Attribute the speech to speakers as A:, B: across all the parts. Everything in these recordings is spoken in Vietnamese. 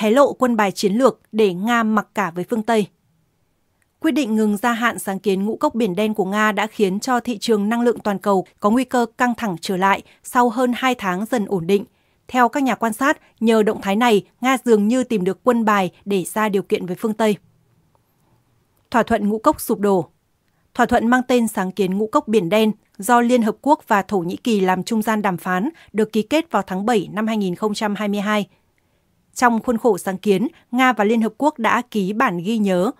A: hé lộ quân bài chiến lược để Nga mặc cả với phương Tây. Quyết định ngừng gia hạn sáng kiến ngũ cốc biển đen của Nga đã khiến cho thị trường năng lượng toàn cầu có nguy cơ căng thẳng trở lại sau hơn 2 tháng dần ổn định. Theo các nhà quan sát, nhờ động thái này, Nga dường như tìm được quân bài để ra điều kiện với phương Tây. Thỏa thuận ngũ cốc sụp đổ Thỏa thuận mang tên sáng kiến ngũ cốc biển đen do Liên Hợp Quốc và Thổ Nhĩ Kỳ làm trung gian đàm phán được ký kết vào tháng 7 năm 2022. Trong khuôn khổ sáng kiến, Nga và Liên Hợp Quốc đã ký bản ghi nhớ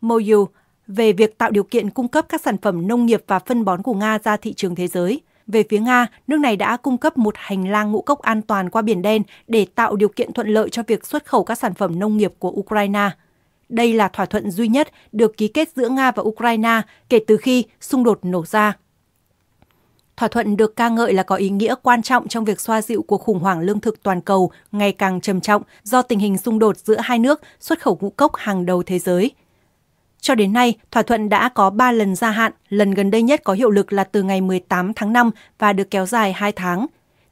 A: MOU về việc tạo điều kiện cung cấp các sản phẩm nông nghiệp và phân bón của Nga ra thị trường thế giới. Về phía Nga, nước này đã cung cấp một hành lang ngũ cốc an toàn qua Biển Đen để tạo điều kiện thuận lợi cho việc xuất khẩu các sản phẩm nông nghiệp của Ukraine. Đây là thỏa thuận duy nhất được ký kết giữa Nga và Ukraine kể từ khi xung đột nổ ra. Thỏa thuận được ca ngợi là có ý nghĩa quan trọng trong việc xoa dịu cuộc khủng hoảng lương thực toàn cầu ngày càng trầm trọng do tình hình xung đột giữa hai nước xuất khẩu ngũ cốc hàng đầu thế giới. Cho đến nay, thỏa thuận đã có 3 lần gia hạn, lần gần đây nhất có hiệu lực là từ ngày 18 tháng 5 và được kéo dài 2 tháng.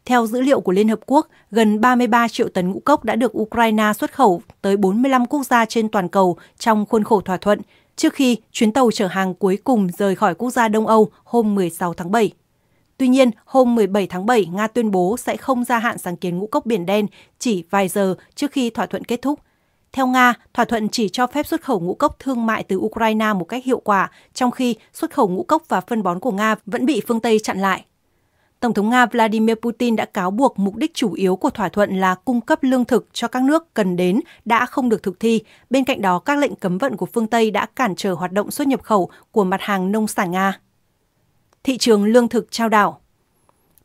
A: Theo dữ liệu của Liên Hợp Quốc, gần 33 triệu tấn ngũ cốc đã được Ukraine xuất khẩu tới 45 quốc gia trên toàn cầu trong khuôn khổ thỏa thuận, trước khi chuyến tàu chở hàng cuối cùng rời khỏi quốc gia Đông Âu hôm 16 tháng 7. Tuy nhiên, hôm 17 tháng 7, Nga tuyên bố sẽ không gia hạn sáng kiến ngũ cốc Biển Đen chỉ vài giờ trước khi thỏa thuận kết thúc. Theo Nga, thỏa thuận chỉ cho phép xuất khẩu ngũ cốc thương mại từ Ukraine một cách hiệu quả, trong khi xuất khẩu ngũ cốc và phân bón của Nga vẫn bị phương Tây chặn lại. Tổng thống Nga Vladimir Putin đã cáo buộc mục đích chủ yếu của thỏa thuận là cung cấp lương thực cho các nước cần đến đã không được thực thi. Bên cạnh đó, các lệnh cấm vận của phương Tây đã cản trở hoạt động xuất nhập khẩu của mặt hàng nông sản Nga thị trường lương thực trao đảo.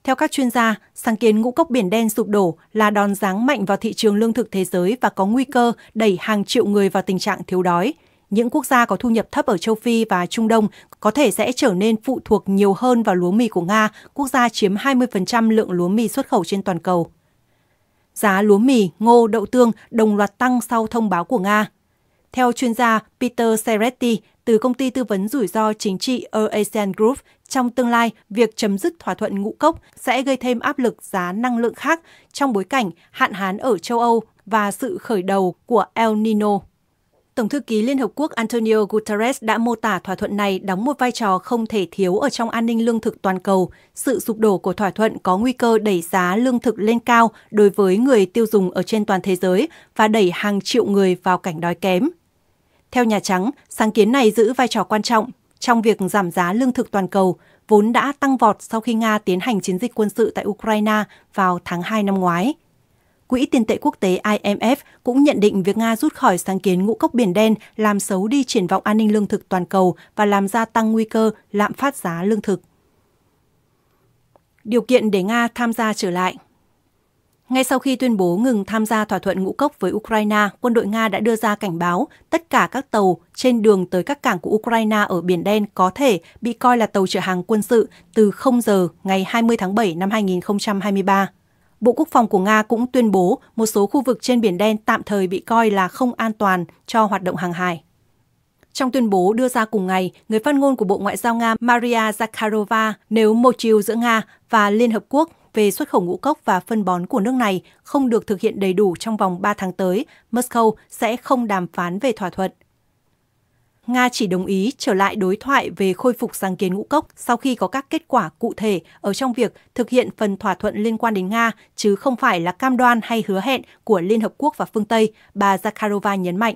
A: Theo các chuyên gia, sáng kiến ngũ cốc biển đen sụp đổ là đòn giáng mạnh vào thị trường lương thực thế giới và có nguy cơ đẩy hàng triệu người vào tình trạng thiếu đói. Những quốc gia có thu nhập thấp ở châu Phi và Trung Đông có thể sẽ trở nên phụ thuộc nhiều hơn vào lúa mì của Nga, quốc gia chiếm 20% lượng lúa mì xuất khẩu trên toàn cầu. Giá lúa mì, ngô, đậu tương đồng loạt tăng sau thông báo của Nga. Theo chuyên gia Peter Seretti, từ công ty tư vấn rủi ro chính trị Eurasian Group trong tương lai việc chấm dứt thỏa thuận ngũ cốc sẽ gây thêm áp lực giá năng lượng khác trong bối cảnh hạn hán ở châu Âu và sự khởi đầu của El Nino. Tổng thư ký Liên Hợp Quốc Antonio Guterres đã mô tả thỏa thuận này đóng một vai trò không thể thiếu ở trong an ninh lương thực toàn cầu. Sự sụp đổ của thỏa thuận có nguy cơ đẩy giá lương thực lên cao đối với người tiêu dùng ở trên toàn thế giới và đẩy hàng triệu người vào cảnh đói kém. Theo Nhà Trắng, sáng kiến này giữ vai trò quan trọng trong việc giảm giá lương thực toàn cầu, vốn đã tăng vọt sau khi Nga tiến hành chiến dịch quân sự tại Ukraine vào tháng 2 năm ngoái. Quỹ tiền tệ quốc tế IMF cũng nhận định việc Nga rút khỏi sáng kiến ngũ cốc biển đen làm xấu đi triển vọng an ninh lương thực toàn cầu và làm gia tăng nguy cơ lạm phát giá lương thực. Điều kiện để Nga tham gia trở lại ngay sau khi tuyên bố ngừng tham gia thỏa thuận ngũ cốc với Ukraine, quân đội Nga đã đưa ra cảnh báo tất cả các tàu trên đường tới các cảng của Ukraine ở Biển Đen có thể bị coi là tàu chở hàng quân sự từ 0 giờ ngày 20 tháng 7 năm 2023. Bộ Quốc phòng của Nga cũng tuyên bố một số khu vực trên Biển Đen tạm thời bị coi là không an toàn cho hoạt động hàng hải. Trong tuyên bố đưa ra cùng ngày, người phát ngôn của Bộ Ngoại giao Nga Maria Zakharova nếu một chiều giữa Nga và Liên Hợp Quốc về xuất khẩu ngũ cốc và phân bón của nước này không được thực hiện đầy đủ trong vòng 3 tháng tới, Moscow sẽ không đàm phán về thỏa thuận. Nga chỉ đồng ý trở lại đối thoại về khôi phục sáng kiến ngũ cốc sau khi có các kết quả cụ thể ở trong việc thực hiện phần thỏa thuận liên quan đến Nga, chứ không phải là cam đoan hay hứa hẹn của Liên Hợp Quốc và phương Tây, bà Zakharova nhấn mạnh.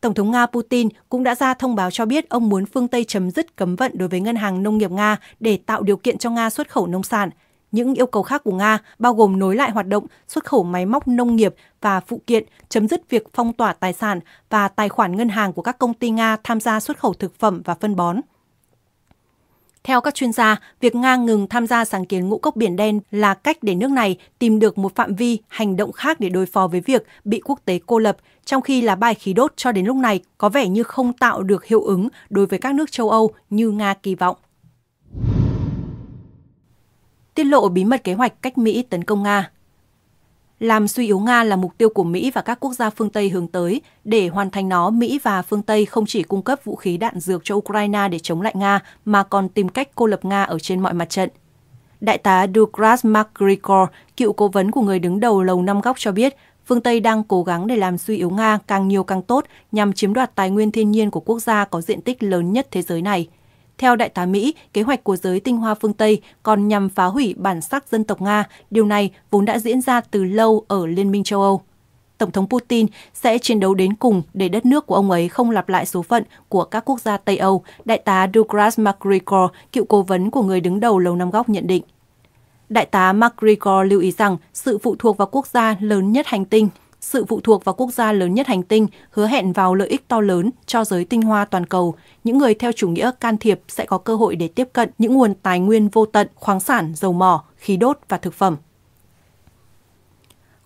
A: Tổng thống Nga Putin cũng đã ra thông báo cho biết ông muốn phương Tây chấm dứt cấm vận đối với ngân hàng nông nghiệp Nga để tạo điều kiện cho Nga xuất khẩu nông sản – những yêu cầu khác của Nga bao gồm nối lại hoạt động, xuất khẩu máy móc nông nghiệp và phụ kiện, chấm dứt việc phong tỏa tài sản và tài khoản ngân hàng của các công ty Nga tham gia xuất khẩu thực phẩm và phân bón. Theo các chuyên gia, việc Nga ngừng tham gia sáng kiến ngũ cốc biển đen là cách để nước này tìm được một phạm vi hành động khác để đối phó với việc bị quốc tế cô lập, trong khi là bài khí đốt cho đến lúc này có vẻ như không tạo được hiệu ứng đối với các nước châu Âu như Nga kỳ vọng tiết lộ bí mật kế hoạch cách Mỹ tấn công Nga. Làm suy yếu Nga là mục tiêu của Mỹ và các quốc gia phương Tây hướng tới. Để hoàn thành nó, Mỹ và phương Tây không chỉ cung cấp vũ khí đạn dược cho Ukraine để chống lại Nga, mà còn tìm cách cô lập Nga ở trên mọi mặt trận. Đại tá Douglas McGregor, cựu cố vấn của người đứng đầu Lầu Năm Góc cho biết, phương Tây đang cố gắng để làm suy yếu Nga càng nhiều càng tốt nhằm chiếm đoạt tài nguyên thiên nhiên của quốc gia có diện tích lớn nhất thế giới này – theo đại tá Mỹ, kế hoạch của giới tinh hoa phương Tây còn nhằm phá hủy bản sắc dân tộc Nga. Điều này vốn đã diễn ra từ lâu ở Liên minh châu Âu. Tổng thống Putin sẽ chiến đấu đến cùng để đất nước của ông ấy không lặp lại số phận của các quốc gia Tây Âu, đại tá Douglas MacGregor, cựu cố vấn của người đứng đầu Lầu Năm Góc nhận định. Đại tá MacGregor lưu ý rằng sự phụ thuộc vào quốc gia lớn nhất hành tinh sự phụ thuộc vào quốc gia lớn nhất hành tinh hứa hẹn vào lợi ích to lớn cho giới tinh hoa toàn cầu. Những người theo chủ nghĩa can thiệp sẽ có cơ hội để tiếp cận những nguồn tài nguyên vô tận, khoáng sản, dầu mỏ, khí đốt và thực phẩm.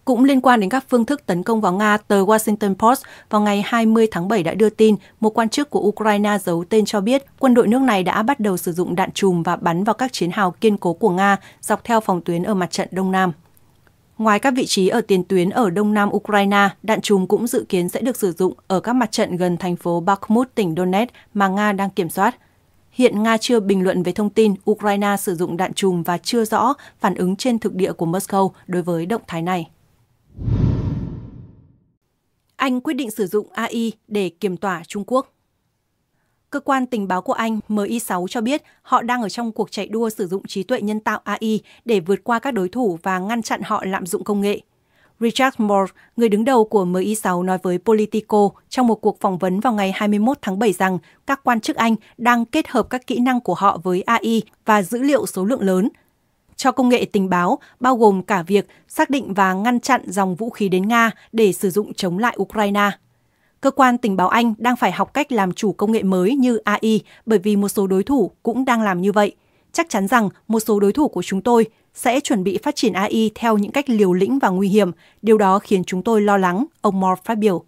A: Cũng liên quan đến các phương thức tấn công vào Nga, tờ Washington Post vào ngày 20 tháng 7 đã đưa tin một quan chức của Ukraine giấu tên cho biết quân đội nước này đã bắt đầu sử dụng đạn chùm và bắn vào các chiến hào kiên cố của Nga dọc theo phòng tuyến ở mặt trận Đông Nam. Ngoài các vị trí ở tiền tuyến ở đông nam Ukraine, đạn chùm cũng dự kiến sẽ được sử dụng ở các mặt trận gần thành phố Bakhmut, tỉnh Donetsk mà Nga đang kiểm soát. Hiện Nga chưa bình luận về thông tin Ukraine sử dụng đạn chùm và chưa rõ phản ứng trên thực địa của Moscow đối với động thái này. Anh quyết định sử dụng AI để kiểm tỏa Trung Quốc. Cơ quan tình báo của Anh MI6 cho biết họ đang ở trong cuộc chạy đua sử dụng trí tuệ nhân tạo AI để vượt qua các đối thủ và ngăn chặn họ lạm dụng công nghệ. Richard Moore, người đứng đầu của MI6 nói với Politico trong một cuộc phỏng vấn vào ngày 21 tháng 7 rằng các quan chức Anh đang kết hợp các kỹ năng của họ với AI và dữ liệu số lượng lớn cho công nghệ tình báo, bao gồm cả việc xác định và ngăn chặn dòng vũ khí đến Nga để sử dụng chống lại Ukraine cơ quan tình báo Anh đang phải học cách làm chủ công nghệ mới như AI bởi vì một số đối thủ cũng đang làm như vậy. Chắc chắn rằng một số đối thủ của chúng tôi sẽ chuẩn bị phát triển AI theo những cách liều lĩnh và nguy hiểm, điều đó khiến chúng tôi lo lắng, ông Moore phát biểu.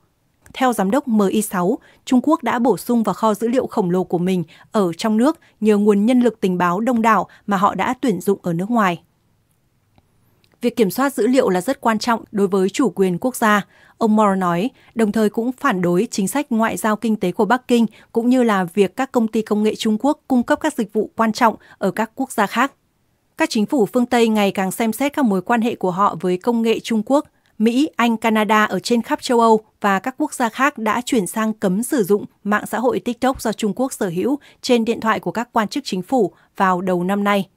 A: Theo giám đốc MI6, Trung Quốc đã bổ sung vào kho dữ liệu khổng lồ của mình ở trong nước nhờ nguồn nhân lực tình báo đông đảo mà họ đã tuyển dụng ở nước ngoài việc kiểm soát dữ liệu là rất quan trọng đối với chủ quyền quốc gia, ông Moore nói, đồng thời cũng phản đối chính sách ngoại giao kinh tế của Bắc Kinh cũng như là việc các công ty công nghệ Trung Quốc cung cấp các dịch vụ quan trọng ở các quốc gia khác. Các chính phủ phương Tây ngày càng xem xét các mối quan hệ của họ với công nghệ Trung Quốc, Mỹ, Anh, Canada ở trên khắp châu Âu và các quốc gia khác đã chuyển sang cấm sử dụng mạng xã hội TikTok do Trung Quốc sở hữu trên điện thoại của các quan chức chính phủ vào đầu năm nay.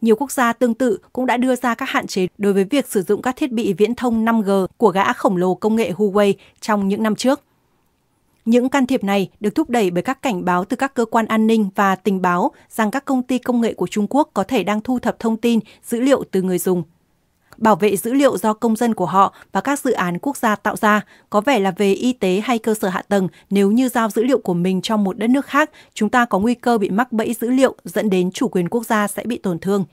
A: Nhiều quốc gia tương tự cũng đã đưa ra các hạn chế đối với việc sử dụng các thiết bị viễn thông 5G của gã khổng lồ công nghệ Huawei trong những năm trước. Những can thiệp này được thúc đẩy bởi các cảnh báo từ các cơ quan an ninh và tình báo rằng các công ty công nghệ của Trung Quốc có thể đang thu thập thông tin, dữ liệu từ người dùng – bảo vệ dữ liệu do công dân của họ và các dự án quốc gia tạo ra, có vẻ là về y tế hay cơ sở hạ tầng, nếu như giao dữ liệu của mình cho một đất nước khác, chúng ta có nguy cơ bị mắc bẫy dữ liệu dẫn đến chủ quyền quốc gia sẽ bị tổn thương.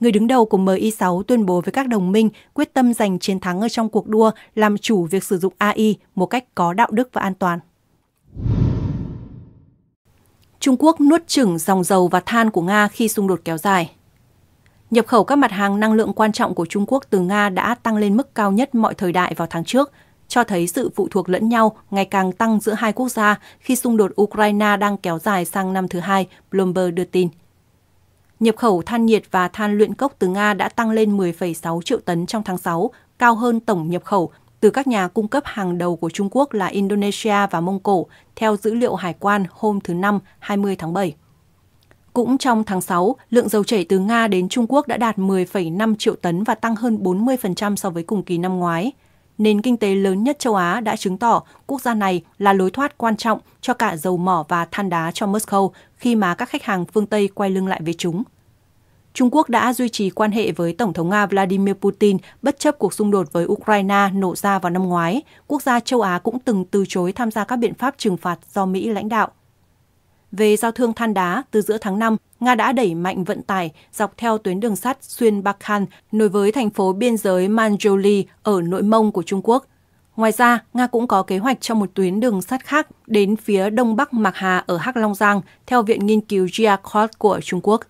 A: Người đứng đầu của MI6 tuyên bố với các đồng minh quyết tâm giành chiến thắng ở trong cuộc đua làm chủ việc sử dụng AI một cách có đạo đức và an toàn. Trung Quốc nuốt chửng dòng dầu và than của Nga khi xung đột kéo dài nhập khẩu các mặt hàng năng lượng quan trọng của Trung Quốc từ Nga đã tăng lên mức cao nhất mọi thời đại vào tháng trước, cho thấy sự phụ thuộc lẫn nhau ngày càng tăng giữa hai quốc gia khi xung đột Ukraine đang kéo dài sang năm thứ hai, Bloomberg đưa tin. Nhập khẩu than nhiệt và than luyện cốc từ Nga đã tăng lên 10,6 triệu tấn trong tháng 6, cao hơn tổng nhập khẩu từ các nhà cung cấp hàng đầu của Trung Quốc là Indonesia và Mông Cổ, theo dữ liệu hải quan hôm thứ Năm 20 tháng 7. Cũng trong tháng 6, lượng dầu chảy từ Nga đến Trung Quốc đã đạt 10,5 triệu tấn và tăng hơn 40% so với cùng kỳ năm ngoái. Nền kinh tế lớn nhất châu Á đã chứng tỏ quốc gia này là lối thoát quan trọng cho cả dầu mỏ và than đá cho Moscow khi mà các khách hàng phương Tây quay lưng lại với chúng. Trung Quốc đã duy trì quan hệ với Tổng thống Nga Vladimir Putin bất chấp cuộc xung đột với Ukraine nổ ra vào năm ngoái. Quốc gia châu Á cũng từng từ chối tham gia các biện pháp trừng phạt do Mỹ lãnh đạo về giao thương than đá từ giữa tháng 5, Nga đã đẩy mạnh vận tải dọc theo tuyến đường sắt xuyên Bắc Khan nối với thành phố biên giới Manjuli ở nội mông của Trung Quốc. Ngoài ra, Nga cũng có kế hoạch cho một tuyến đường sắt khác đến phía đông bắc Mạc Hà ở Hắc Long Giang, theo Viện Nghiên cứu Giacot của Trung Quốc.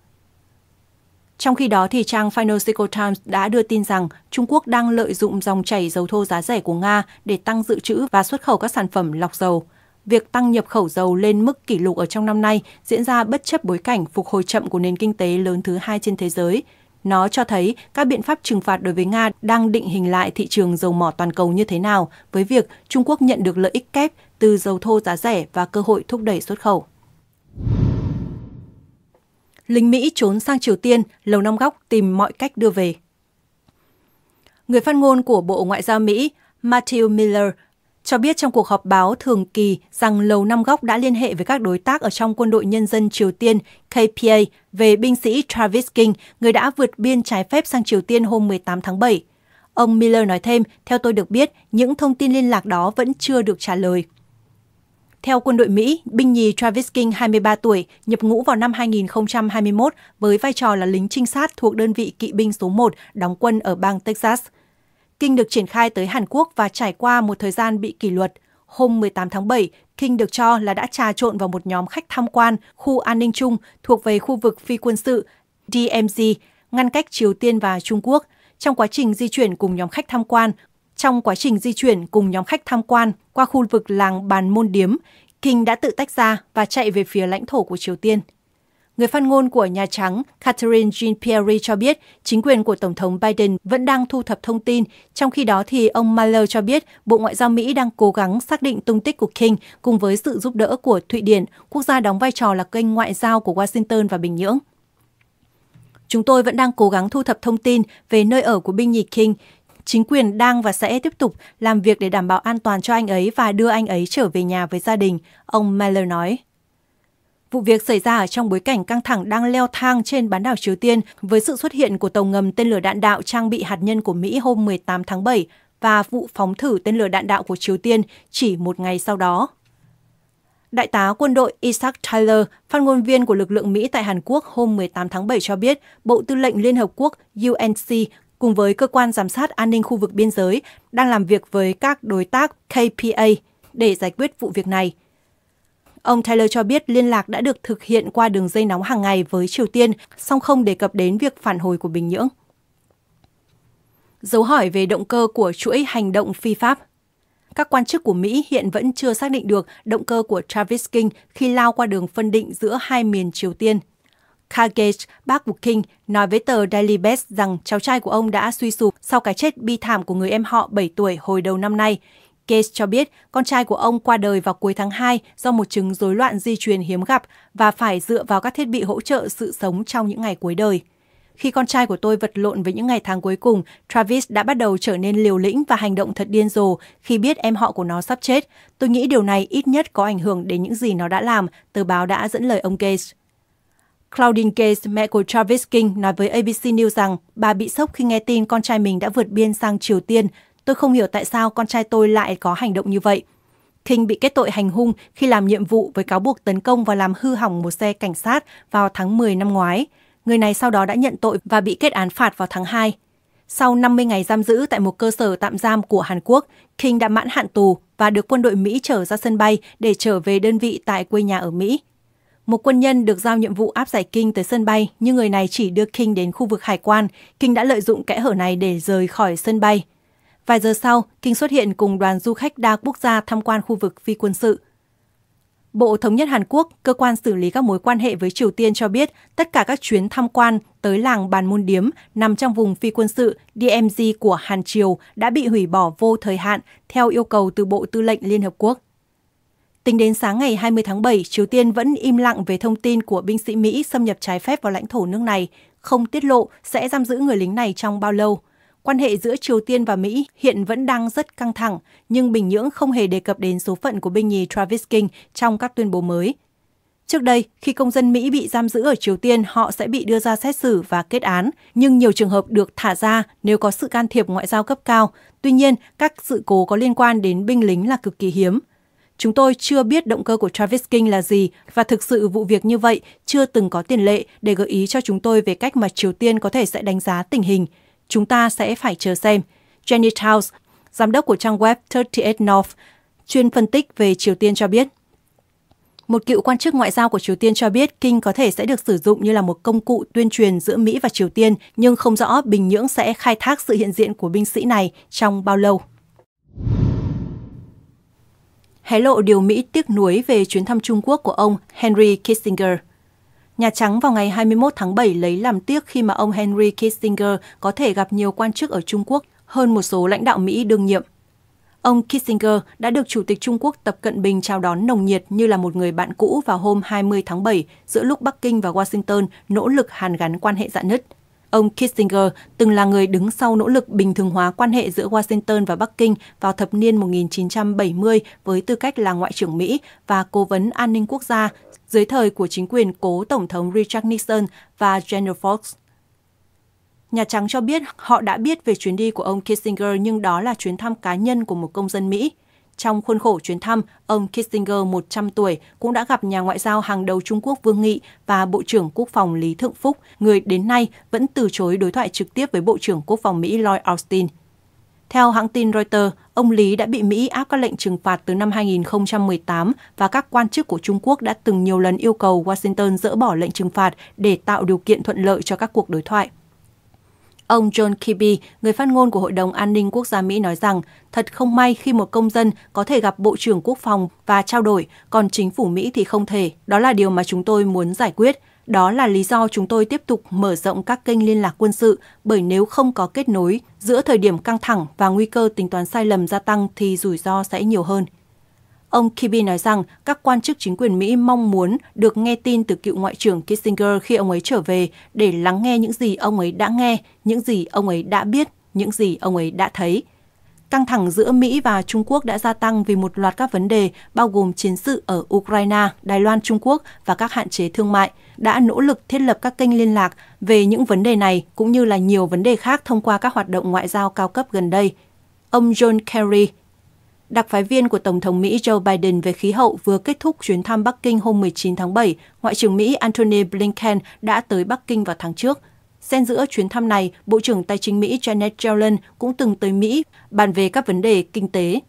A: Trong khi đó, thì trang Financial Times đã đưa tin rằng Trung Quốc đang lợi dụng dòng chảy dầu thô giá rẻ của Nga để tăng dự trữ và xuất khẩu các sản phẩm lọc dầu việc tăng nhập khẩu dầu lên mức kỷ lục ở trong năm nay diễn ra bất chấp bối cảnh phục hồi chậm của nền kinh tế lớn thứ hai trên thế giới. Nó cho thấy các biện pháp trừng phạt đối với Nga đang định hình lại thị trường dầu mỏ toàn cầu như thế nào với việc Trung Quốc nhận được lợi ích kép từ dầu thô giá rẻ và cơ hội thúc đẩy xuất khẩu. Lính Mỹ trốn sang Triều Tiên, Lầu Năm Góc tìm mọi cách đưa về. Người phát ngôn của Bộ Ngoại giao Mỹ Matthew Miller cho biết trong cuộc họp báo thường kỳ rằng Lầu Năm Góc đã liên hệ với các đối tác ở trong quân đội nhân dân Triều Tiên KPA về binh sĩ Travis King, người đã vượt biên trái phép sang Triều Tiên hôm 18 tháng 7. Ông Miller nói thêm, theo tôi được biết, những thông tin liên lạc đó vẫn chưa được trả lời. Theo quân đội Mỹ, binh nhì Travis King, 23 tuổi, nhập ngũ vào năm 2021 với vai trò là lính trinh sát thuộc đơn vị kỵ binh số 1 đóng quân ở bang Texas – Kinh được triển khai tới Hàn Quốc và trải qua một thời gian bị kỷ luật. Hôm 18 tháng 7, Kinh được cho là đã trà trộn vào một nhóm khách tham quan khu an ninh chung thuộc về khu vực phi quân sự DMZ, ngăn cách Triều Tiên và Trung Quốc. Trong quá trình di chuyển cùng nhóm khách tham quan, trong quá trình di chuyển cùng nhóm khách tham quan qua khu vực làng Bàn Môn Điếm, Kinh đã tự tách ra và chạy về phía lãnh thổ của Triều Tiên. Người phát ngôn của Nhà Trắng Catherine Jean-Pierre cho biết chính quyền của Tổng thống Biden vẫn đang thu thập thông tin, trong khi đó thì ông Miller cho biết Bộ Ngoại giao Mỹ đang cố gắng xác định tung tích của King cùng với sự giúp đỡ của Thụy Điển, quốc gia đóng vai trò là kênh ngoại giao của Washington và Bình Nhưỡng. Chúng tôi vẫn đang cố gắng thu thập thông tin về nơi ở của binh nhì King. Chính quyền đang và sẽ tiếp tục làm việc để đảm bảo an toàn cho anh ấy và đưa anh ấy trở về nhà với gia đình, ông Miller nói. Vụ việc xảy ra trong bối cảnh căng thẳng đang leo thang trên bán đảo Triều Tiên với sự xuất hiện của tàu ngầm tên lửa đạn đạo trang bị hạt nhân của Mỹ hôm 18 tháng 7 và vụ phóng thử tên lửa đạn đạo của Triều Tiên chỉ một ngày sau đó. Đại tá quân đội Isaac Tyler, phát ngôn viên của lực lượng Mỹ tại Hàn Quốc hôm 18 tháng 7 cho biết, Bộ Tư lệnh Liên Hợp Quốc UNC cùng với cơ quan giám sát an ninh khu vực biên giới đang làm việc với các đối tác KPA để giải quyết vụ việc này. Ông Taylor cho biết liên lạc đã được thực hiện qua đường dây nóng hàng ngày với Triều Tiên, song không đề cập đến việc phản hồi của Bình Nhưỡng. Dấu hỏi về động cơ của chuỗi hành động phi Pháp các quan chức của Mỹ hiện vẫn chưa xác định được động cơ của Travis King khi lao qua đường phân định giữa hai miền Triều Tiên. Kagage bác Wook King nói với tờ Daily Beast rằng cháu trai của ông đã suy sụp sau cái chết bi thảm của người em họ 7 tuổi hồi đầu năm nay. Case cho biết con trai của ông qua đời vào cuối tháng 2 do một chứng rối loạn di truyền hiếm gặp và phải dựa vào các thiết bị hỗ trợ sự sống trong những ngày cuối đời. Khi con trai của tôi vật lộn với những ngày tháng cuối cùng, Travis đã bắt đầu trở nên liều lĩnh và hành động thật điên rồ khi biết em họ của nó sắp chết. Tôi nghĩ điều này ít nhất có ảnh hưởng đến những gì nó đã làm, tờ báo đã dẫn lời ông Case. Claudine Case, mẹ của Travis King, nói với ABC News rằng bà bị sốc khi nghe tin con trai mình đã vượt biên sang Triều Tiên Tôi không hiểu tại sao con trai tôi lại có hành động như vậy. Thinh bị kết tội hành hung khi làm nhiệm vụ với cáo buộc tấn công và làm hư hỏng một xe cảnh sát vào tháng 10 năm ngoái. Người này sau đó đã nhận tội và bị kết án phạt vào tháng 2. Sau 50 ngày giam giữ tại một cơ sở tạm giam của Hàn Quốc, King đã mãn hạn tù và được quân đội Mỹ trở ra sân bay để trở về đơn vị tại quê nhà ở Mỹ. Một quân nhân được giao nhiệm vụ áp giải King tới sân bay, nhưng người này chỉ đưa King đến khu vực hải quan. King đã lợi dụng kẽ hở này để rời khỏi sân bay. Vài giờ sau, Kinh xuất hiện cùng đoàn du khách đa quốc gia tham quan khu vực phi quân sự. Bộ Thống nhất Hàn Quốc, cơ quan xử lý các mối quan hệ với Triều Tiên cho biết tất cả các chuyến tham quan tới làng Bàn Môn Điếm nằm trong vùng phi quân sự DMZ của Hàn Triều đã bị hủy bỏ vô thời hạn theo yêu cầu từ Bộ Tư lệnh Liên Hợp Quốc. Tính đến sáng ngày 20 tháng 7, Triều Tiên vẫn im lặng về thông tin của binh sĩ Mỹ xâm nhập trái phép vào lãnh thổ nước này, không tiết lộ sẽ giam giữ người lính này trong bao lâu – Quan hệ giữa Triều Tiên và Mỹ hiện vẫn đang rất căng thẳng, nhưng Bình Nhưỡng không hề đề cập đến số phận của binh nhì Travis King trong các tuyên bố mới. Trước đây, khi công dân Mỹ bị giam giữ ở Triều Tiên, họ sẽ bị đưa ra xét xử và kết án, nhưng nhiều trường hợp được thả ra nếu có sự can thiệp ngoại giao cấp cao. Tuy nhiên, các sự cố có liên quan đến binh lính là cực kỳ hiếm. Chúng tôi chưa biết động cơ của Travis King là gì và thực sự vụ việc như vậy chưa từng có tiền lệ để gợi ý cho chúng tôi về cách mà Triều Tiên có thể sẽ đánh giá tình hình. Chúng ta sẽ phải chờ xem. Jenny Towles, giám đốc của trang web 38 North, chuyên phân tích về Triều Tiên cho biết. Một cựu quan chức ngoại giao của Triều Tiên cho biết Kinh có thể sẽ được sử dụng như là một công cụ tuyên truyền giữa Mỹ và Triều Tiên, nhưng không rõ Bình Nhưỡng sẽ khai thác sự hiện diện của binh sĩ này trong bao lâu. Hé lộ điều Mỹ tiếc nuối về chuyến thăm Trung Quốc của ông Henry Kissinger – Nhà Trắng vào ngày 21 tháng 7 lấy làm tiếc khi mà ông Henry Kissinger có thể gặp nhiều quan chức ở Trung Quốc hơn một số lãnh đạo Mỹ đương nhiệm. Ông Kissinger đã được Chủ tịch Trung Quốc Tập Cận Bình chào đón nồng nhiệt như là một người bạn cũ vào hôm 20 tháng 7 giữa lúc Bắc Kinh và Washington nỗ lực hàn gắn quan hệ dạn nứt. Ông Kissinger từng là người đứng sau nỗ lực bình thường hóa quan hệ giữa Washington và Bắc Kinh vào thập niên 1970 với tư cách là Ngoại trưởng Mỹ và Cố vấn An ninh Quốc gia dưới thời của chính quyền cố Tổng thống Richard Nixon và General Fox. Nhà Trắng cho biết họ đã biết về chuyến đi của ông Kissinger nhưng đó là chuyến thăm cá nhân của một công dân Mỹ. Trong khuôn khổ chuyến thăm, ông Kissinger 100 tuổi cũng đã gặp nhà ngoại giao hàng đầu Trung Quốc Vương Nghị và Bộ trưởng Quốc phòng Lý Thượng Phúc, người đến nay vẫn từ chối đối thoại trực tiếp với Bộ trưởng Quốc phòng Mỹ Lloyd Austin. Theo hãng tin Reuters, ông Lý đã bị Mỹ áp các lệnh trừng phạt từ năm 2018 và các quan chức của Trung Quốc đã từng nhiều lần yêu cầu Washington dỡ bỏ lệnh trừng phạt để tạo điều kiện thuận lợi cho các cuộc đối thoại. Ông John Kirby, người phát ngôn của Hội đồng An ninh Quốc gia Mỹ nói rằng, thật không may khi một công dân có thể gặp Bộ trưởng Quốc phòng và trao đổi, còn chính phủ Mỹ thì không thể. Đó là điều mà chúng tôi muốn giải quyết. Đó là lý do chúng tôi tiếp tục mở rộng các kênh liên lạc quân sự bởi nếu không có kết nối giữa thời điểm căng thẳng và nguy cơ tính toán sai lầm gia tăng thì rủi ro sẽ nhiều hơn. Ông Kibi nói rằng các quan chức chính quyền Mỹ mong muốn được nghe tin từ cựu Ngoại trưởng Kissinger khi ông ấy trở về để lắng nghe những gì ông ấy đã nghe, những gì ông ấy đã biết, những gì ông ấy đã thấy – Căng thẳng giữa Mỹ và Trung Quốc đã gia tăng vì một loạt các vấn đề bao gồm chiến sự ở Ukraine, Đài Loan, Trung Quốc và các hạn chế thương mại đã nỗ lực thiết lập các kênh liên lạc về những vấn đề này cũng như là nhiều vấn đề khác thông qua các hoạt động ngoại giao cao cấp gần đây. Ông John Kerry, đặc phái viên của Tổng thống Mỹ Joe Biden về khí hậu vừa kết thúc chuyến thăm Bắc Kinh hôm 19 tháng 7, Ngoại trưởng Mỹ Antony Blinken đã tới Bắc Kinh vào tháng trước – Xen giữa chuyến thăm này, Bộ trưởng Tài chính Mỹ Janet Yellen cũng từng tới Mỹ bàn về các vấn đề kinh tế.